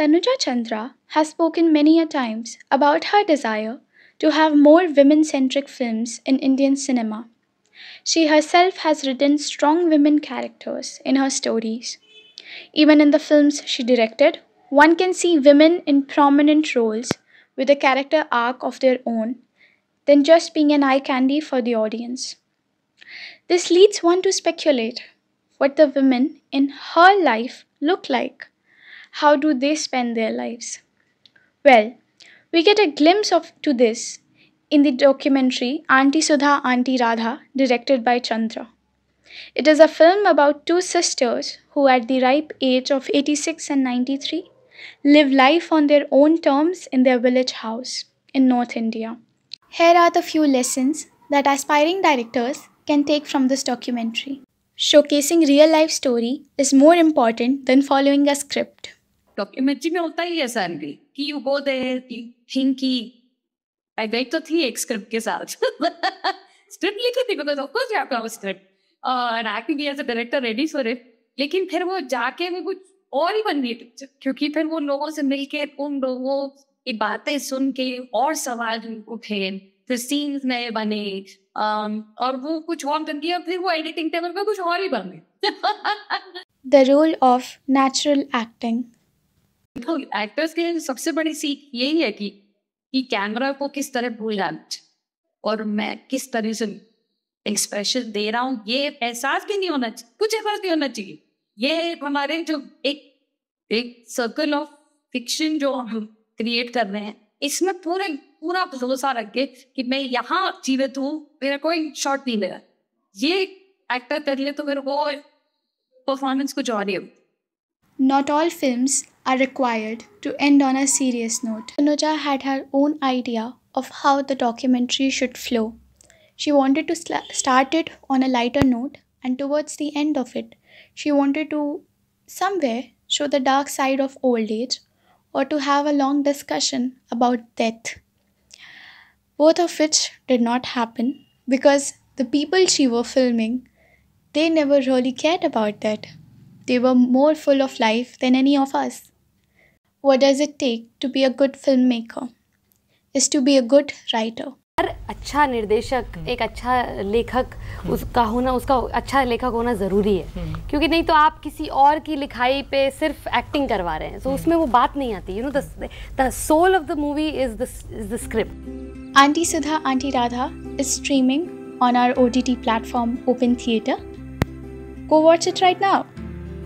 Tanuja Chandra has spoken many a times about her desire to have more women centric films in Indian cinema. She herself has written strong women characters in her stories. Even in the films she directed, one can see women in prominent roles with a character arc of their own than just being an eye candy for the audience. This leads one to speculate what the women in her life look like how do they spend their lives? Well, we get a glimpse of to this in the documentary Auntie Sudha Auntie Radha directed by Chandra. It is a film about two sisters who at the ripe age of 86 and 93 live life on their own terms in their village house in North India. Here are the few lessons that aspiring directors can take from this documentary. Showcasing real life story is more important than following a script. Documentary में होता ही है sir भी कि you go they think कि आई गई तो थी एक स्क्रिप्ट के साथ स्क्रिप्ट लिखी थी because of course you have to script और acting as a director ready for it लेकिन फिर वो जाके भी कुछ और ही बन रही पिक्चर क्योंकि फिर वो लोगों से मिलके उन लोगों की बातें सुन के और सवाल उठे फिर सीन्स नए बने um, और वो कुछ और बन गया फिर वो एडिटिंग टेबल पर कुछ और ही बन गए the role of natural acting तो एक्टर्स के सबसे बड़ी सीख यही है कि कि कैमरा को किस तरह भूल जाना और मैं किस तरह से एक्सप्रेशन दे रहा हूँ ये एहसास भी नहीं होना चाहिए कुछ एहसास नहीं होना चाहिए ये हमारे जो एक एक सर्कल ऑफ फिक्शन जो हम क्रिएट कर रहे हैं इसमें पूरे पूरा भरोसा रख के कि मैं यहाँ जीवित हूँ मेरा कोई शॉट नहीं लगा ये एक्टर कर ले तो मेरे को परफॉर्मेंस कुछ और ही होती Not all films are required to end on a serious note. Tanuja had her own idea of how the documentary should flow. She wanted to start it on a lighter note, and towards the end of it, she wanted to somewhere show the dark side of old age or to have a long discussion about death. Both of which did not happen because the people she were filming, they never really cared about that. They were more full of life than any of us. What does it take to be a good filmmaker? Is to be a good writer. हर अच्छा निर्देशक हम्म। एक अच्छा लेखक हम्म। उसका होना उसका अच्छा लेखक होना ज़रूरी है हम्म। क्योंकि नहीं तो आप किसी और की लिखाई पे सिर्फ एक्टिंग करवा रहे हैं सो तो so उसमें वो बात नहीं आती you know the soul of the movie is the script aunty Sudha aunty Radha is streaming on our O T T platform open theatre go watch it right now